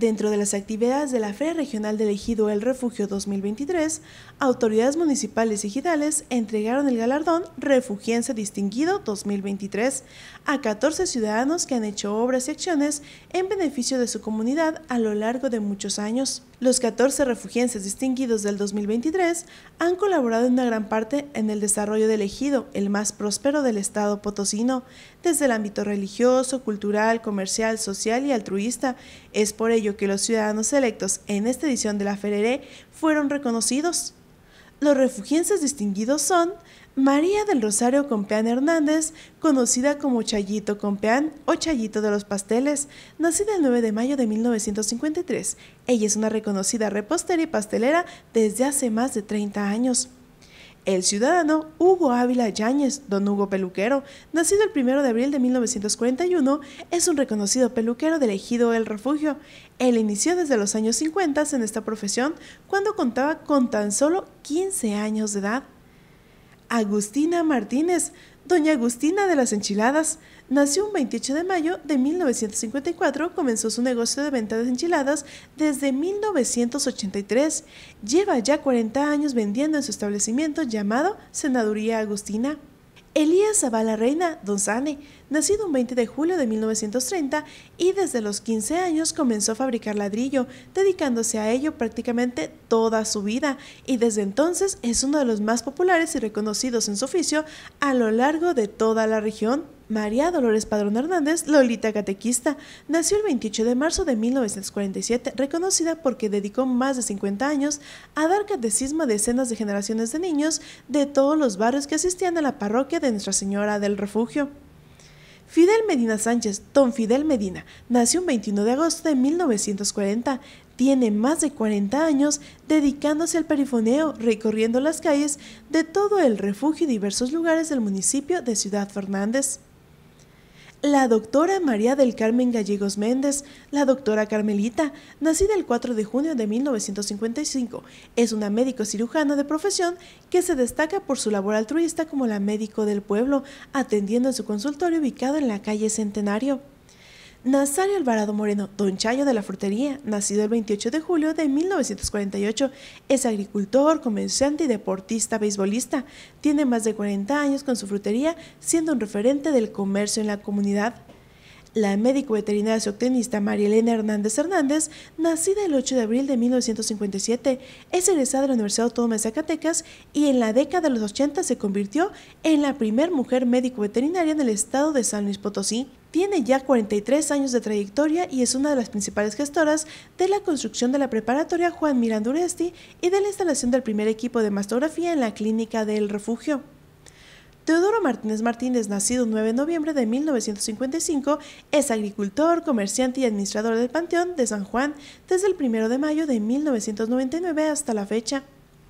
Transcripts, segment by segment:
Dentro de las actividades de la Feria Regional del Ejido El Refugio 2023, autoridades municipales y ejidales entregaron el galardón Refugiense Distinguido 2023 a 14 ciudadanos que han hecho obras y acciones en beneficio de su comunidad a lo largo de muchos años. Los 14 refugienses distinguidos del 2023 han colaborado en una gran parte en el desarrollo del ejido, el más próspero del estado potosino, desde el ámbito religioso, cultural, comercial, social y altruista. Es por ello que los ciudadanos electos en esta edición de la Ferere fueron reconocidos. Los refugienses distinguidos son María del Rosario Compeán Hernández, conocida como Chayito Compeán o Chayito de los Pasteles, nacida el 9 de mayo de 1953. Ella es una reconocida repostera y pastelera desde hace más de 30 años. El ciudadano Hugo Ávila Yáñez, don Hugo Peluquero, nacido el 1 de abril de 1941, es un reconocido peluquero del ejido El Refugio. Él inició desde los años 50 en esta profesión cuando contaba con tan solo 15 años de edad. Agustina Martínez, doña Agustina de las Enchiladas, nació un 28 de mayo de 1954, comenzó su negocio de venta de enchiladas desde 1983. Lleva ya 40 años vendiendo en su establecimiento llamado Senaduría Agustina. Elías Zavala Reina Donzane, nacido un 20 de julio de 1930 y desde los 15 años comenzó a fabricar ladrillo, dedicándose a ello prácticamente toda su vida y desde entonces es uno de los más populares y reconocidos en su oficio a lo largo de toda la región. María Dolores Padrón Hernández, Lolita Catequista, nació el 28 de marzo de 1947, reconocida porque dedicó más de 50 años a dar catecismo a decenas de generaciones de niños de todos los barrios que asistían a la parroquia de Nuestra Señora del Refugio. Fidel Medina Sánchez, don Fidel Medina, nació el 21 de agosto de 1940. Tiene más de 40 años dedicándose al perifoneo, recorriendo las calles de todo el refugio y diversos lugares del municipio de Ciudad Fernández. La doctora María del Carmen Gallegos Méndez, la doctora Carmelita, nacida el 4 de junio de 1955, es una médico cirujana de profesión que se destaca por su labor altruista como la médico del pueblo, atendiendo en su consultorio ubicado en la calle Centenario. Nazario Alvarado Moreno, don Chayo de la Frutería, nacido el 28 de julio de 1948, es agricultor, comerciante y deportista beisbolista. Tiene más de 40 años con su frutería, siendo un referente del comercio en la comunidad. La médico veterinaria obtenista María Elena Hernández Hernández, nacida el 8 de abril de 1957, es egresada de la Universidad Autónoma de Zacatecas y en la década de los 80 se convirtió en la primer mujer médico veterinaria en el estado de San Luis Potosí. Tiene ya 43 años de trayectoria y es una de las principales gestoras de la construcción de la preparatoria Juan Miranduresti y de la instalación del primer equipo de mastografía en la clínica del refugio. Teodoro Martínez Martínez, nacido 9 de noviembre de 1955, es agricultor, comerciante y administrador del Panteón de San Juan desde el 1 de mayo de 1999 hasta la fecha.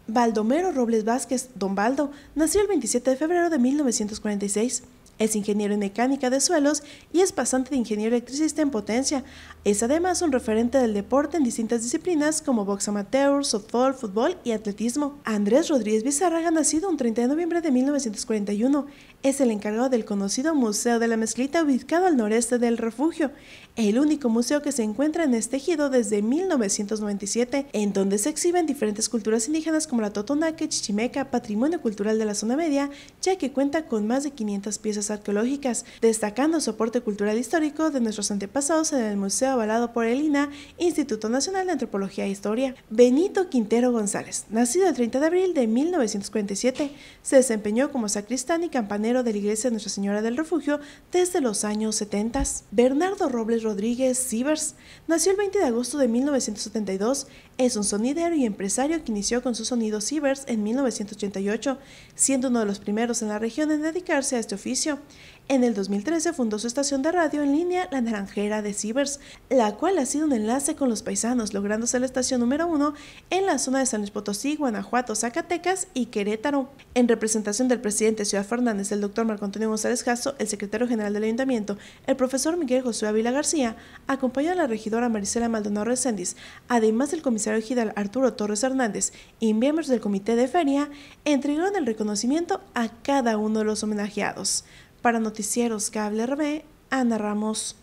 Baldomero Robles Vázquez, Don Baldo, nació el 27 de febrero de 1946. Es ingeniero en mecánica de suelos y es pasante de ingeniero electricista en potencia. Es además un referente del deporte en distintas disciplinas como box amateur, softball, fútbol y atletismo. Andrés Rodríguez Bizarraga, nacido un 30 de noviembre de 1941, es el encargado del conocido Museo de la Mezclita ubicado al noreste del refugio, el único museo que se encuentra en este ejido desde 1997, en donde se exhiben diferentes culturas indígenas como la totonaque, chichimeca, patrimonio cultural de la zona media, ya que cuenta con más de 500 piezas arqueológicas, destacando soporte cultural histórico de nuestros antepasados en el museo avalado por el INA, Instituto Nacional de Antropología e Historia. Benito Quintero González, nacido el 30 de abril de 1947, se desempeñó como sacristán y campanero de la iglesia Nuestra Señora del Refugio desde los años 70. Bernardo Robles Rodríguez Sivers, nació el 20 de agosto de 1972 es un sonidero y empresario que inició con su sonido cibers en 1988, siendo uno de los primeros en la región en dedicarse a este oficio. En el 2013 fundó su estación de radio en línea La Naranjera de Cibers, la cual ha sido un enlace con los paisanos, lográndose la estación número uno en la zona de San Luis Potosí, Guanajuato, Zacatecas y Querétaro. En representación del presidente Ciudad Fernández, el doctor Marco Antonio González Jasso, el secretario general del ayuntamiento, el profesor Miguel José Ávila García, acompañó a la regidora Marisela Maldonado Reséndiz, además del comisario Arturo Torres Hernández y miembros del comité de feria entregaron el reconocimiento a cada uno de los homenajeados. Para Noticieros Cable RB, Ana Ramos.